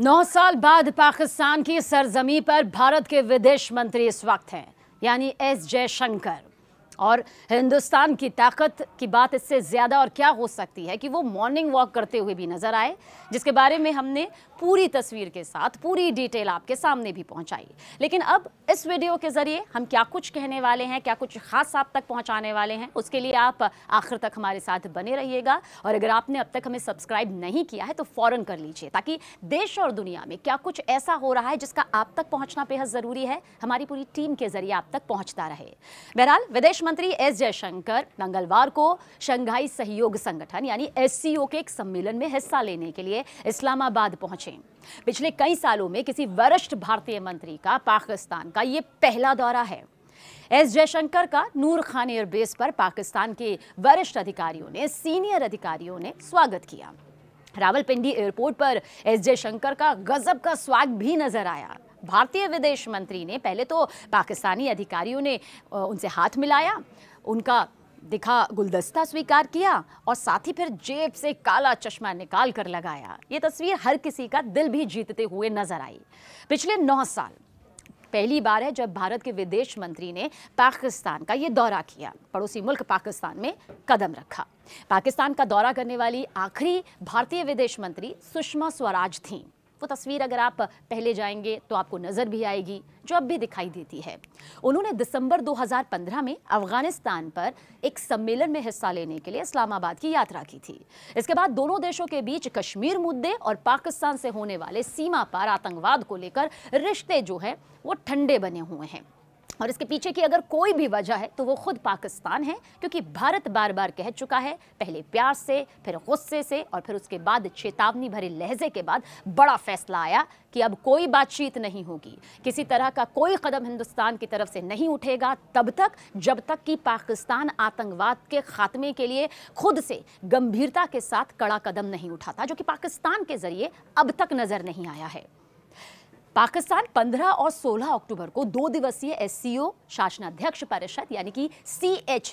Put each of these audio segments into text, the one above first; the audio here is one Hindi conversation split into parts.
नौ साल बाद पाकिस्तान की सरजमी पर भारत के विदेश मंत्री इस वक्त हैं यानी एस जयशंकर और हिंदुस्तान की ताकत की बात इससे ज़्यादा और क्या हो सकती है कि वो मॉर्निंग वॉक करते हुए भी नज़र आए जिसके बारे में हमने पूरी तस्वीर के साथ पूरी डिटेल आपके सामने भी पहुंचाई लेकिन अब इस वीडियो के ज़रिए हम क्या कुछ कहने वाले हैं क्या कुछ खास आप तक पहुंचाने वाले हैं उसके लिए आप आखिर तक हमारे साथ बने रहिएगा और अगर आपने अब तक हमें सब्सक्राइब नहीं किया है तो फ़ौर कर लीजिए ताकि देश और दुनिया में क्या कुछ ऐसा हो रहा है जिसका आप तक पहुँचना बेहद ज़रूरी है हमारी पूरी टीम के ज़रिए आप तक पहुँचता रहे बहरहाल विदेश मंत्री एस जयशंकर मंगलवार को शंघाई सहयोग संगठन यानी एस के एक सम्मेलन में हिस्सा लेने के लिए इस्लामाबाद पहुंचे पिछले कई सालों में किसी वरिष्ठ भारतीय मंत्री का पाकिस्तान का ये पहला दौरा है एस जयशंकर का नूर खान एयरबेस पर पाकिस्तान के वरिष्ठ अधिकारियों ने सीनियर अधिकारियों ने स्वागत किया रावलपिंडी एयरपोर्ट पर एस जयशंकर का गजब का स्वाग भी नजर आया भारतीय विदेश मंत्री ने पहले तो पाकिस्तानी अधिकारियों ने उनसे हाथ मिलाया उनका दिखा गुलदस्ता स्वीकार किया और साथ ही फिर जेब से काला चश्मा निकाल कर लगाया ये तस्वीर हर किसी का दिल भी जीतते हुए नजर आई पिछले नौ साल पहली बार है जब भारत के विदेश मंत्री ने पाकिस्तान का ये दौरा किया पड़ोसी मुल्क पाकिस्तान में कदम रखा पाकिस्तान का दौरा करने वाली आखिरी भारतीय विदेश मंत्री सुषमा स्वराज थीं वो तस्वीर अगर आप पहले जाएंगे तो आपको नज़र भी आएगी जो अब भी दिखाई देती है उन्होंने दिसंबर 2015 में अफगानिस्तान पर एक सम्मेलन में हिस्सा लेने के लिए इस्लामाबाद की यात्रा की थी इसके बाद दोनों देशों के बीच कश्मीर मुद्दे और पाकिस्तान से होने वाले सीमा पर आतंकवाद को लेकर रिश्ते जो हैं वो ठंडे बने हुए हैं और इसके पीछे की अगर कोई भी वजह है तो वो खुद पाकिस्तान है क्योंकि भारत बार बार कह चुका है पहले प्यार से फिर गुस्से से और फिर उसके बाद चेतावनी भरे लहजे के बाद बड़ा फैसला आया कि अब कोई बातचीत नहीं होगी किसी तरह का कोई कदम हिंदुस्तान की तरफ से नहीं उठेगा तब तक जब तक कि पाकिस्तान आतंकवाद के खात्मे के लिए खुद से गंभीरता के साथ कड़ा कदम नहीं उठाता जो कि पाकिस्तान के जरिए अब तक नज़र नहीं आया है पाकिस्तान 15 और 16 अक्टूबर को दो दिवसीय एस शासनाध्यक्ष परिषद यानी कि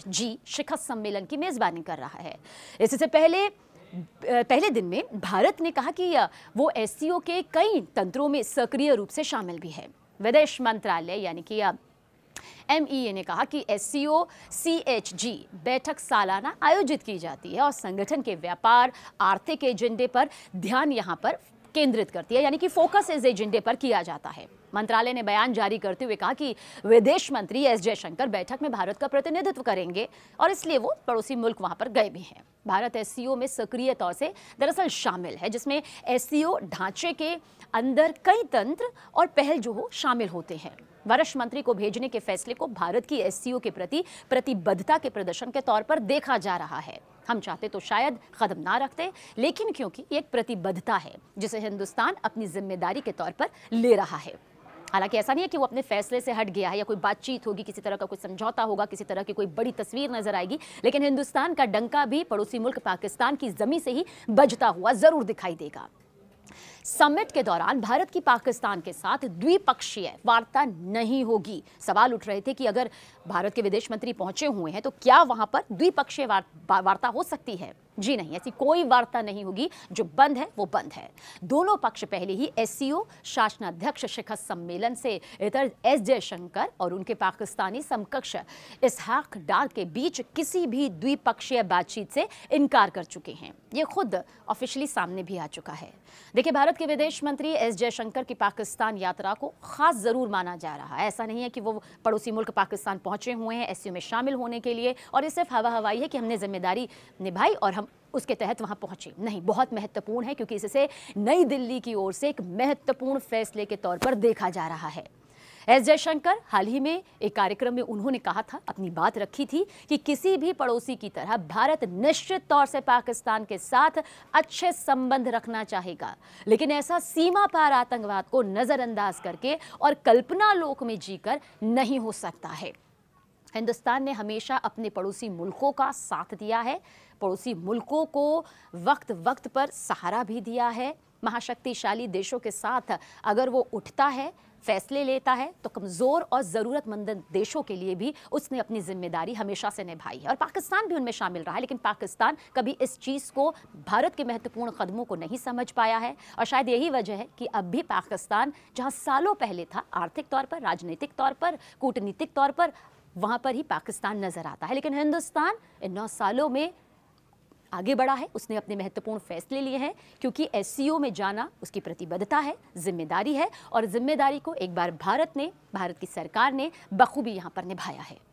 जी शिखर सम्मेलन की मेजबानी कर रहा है इससे पहले पहले दिन में भारत ने कहा कि वो एस के कई तंत्रों में सक्रिय रूप से शामिल भी है विदेश मंत्रालय यानी कि एम e ने कहा कि एस सी ओ सी एच जी बैठक सालाना आयोजित की जाती है और संगठन के व्यापार आर्थिक एजेंडे पर ध्यान यहाँ पर केंद्रित करती है यानी कि फोकस इस एजेंडे पर किया जाता है मंत्रालय ने बयान जारी करते हुए कहा कि विदेश मंत्री एस जयशंकर बैठक में भारत का प्रतिनिधित्व करेंगे और इसलिए वो पड़ोसी मुल्क वहां पर गए भी हैं भारत एस में सक्रिय तौर से दरअसल शामिल है जिसमें एस ढांचे के अंदर कई तंत्र और पहल जो हो शामिल होते हैं वरिष्ठ मंत्री को भेजने के फैसले को भारत की एस के प्रति प्रतिबद्धता के प्रदर्शन के तौर पर देखा जा रहा है हम चाहते तो शायद कदम ना रखते लेकिन क्योंकि एक प्रतिबद्धता है जिसे हिंदुस्तान अपनी जिम्मेदारी के तौर पर ले रहा है हालांकि ऐसा नहीं है कि वो अपने फैसले से हट गया है या कोई बातचीत होगी किसी तरह का कोई समझौता होगा किसी तरह की कोई बड़ी तस्वीर नजर आएगी लेकिन हिंदुस्तान का डंका भी पड़ोसी मुल्क पाकिस्तान की जमी से ही बजता हुआ जरूर दिखाई देगा समिट के दौरान भारत की पाकिस्तान के साथ द्विपक्षीय वार्ता नहीं होगी सवाल उठ रहे थे कि अगर भारत के विदेश मंत्री पहुंचे हुए हैं तो क्या वहां पर द्विपक्षीय वार्ता हो सकती है जी नहीं ऐसी कोई वार्ता नहीं होगी जो बंद है वो बंद है दोनों पक्ष पहले ही ओ शासनाध्यक्ष शिखर सम्मेलन से इधर एस जयशंकर और उनके पाकिस्तानी समकक्ष इसहाक डार के बीच किसी भी द्विपक्षीय बातचीत से इनकार कर चुके हैं ये खुद ऑफिशियली सामने भी आ चुका है देखिए भारत के विदेश मंत्री एस जयशंकर की पाकिस्तान यात्रा को खास ज़रूर माना जा रहा है ऐसा नहीं है कि वो पड़ोसी मुल्क पाकिस्तान पहुंचे हुए हैं एस में शामिल होने के लिए और ये सिर्फ हवा हवाई है कि हमने जिम्मेदारी निभाई और हम हम उसके तहत वहां पहुंचे नहीं बहुत महत्वपूर्ण है क्योंकि इससे नई दिल्ली की ओर से एक महत्वपूर्ण फैसले के तौर पर देखा जा रहा है एस जयशंकर हाल ही में एक कार्यक्रम में उन्होंने कहा था अपनी बात रखी थी कि किसी भी पड़ोसी की तरह भारत निश्चित तौर से पाकिस्तान के साथ अच्छे संबंध रखना चाहेगा लेकिन ऐसा सीमा पार आतंकवाद को नज़रअंदाज करके और कल्पना लोक में जीकर नहीं हो सकता है हिंदुस्तान ने हमेशा अपने पड़ोसी मुल्कों का साथ दिया है पड़ोसी मुल्कों को वक्त वक्त पर सहारा भी दिया है महाशक्तिशाली देशों के साथ अगर वो उठता है फैसले लेता है तो कमज़ोर और ज़रूरतमंद देशों के लिए भी उसने अपनी जिम्मेदारी हमेशा से निभाई है और पाकिस्तान भी उनमें शामिल रहा है लेकिन पाकिस्तान कभी इस चीज़ को भारत के महत्वपूर्ण कदमों को नहीं समझ पाया है और शायद यही वजह है कि अब भी पाकिस्तान जहाँ सालों पहले था आर्थिक तौर पर राजनीतिक तौर पर कूटनीतिक तौर पर वहाँ पर ही पाकिस्तान नज़र आता है लेकिन हिंदुस्तान इन नौ सालों में आगे बढ़ा है उसने अपने महत्वपूर्ण फैसले लिए हैं क्योंकि एस में जाना उसकी प्रतिबद्धता है जिम्मेदारी है और जिम्मेदारी को एक बार भारत ने भारत की सरकार ने बखूबी यहाँ पर निभाया है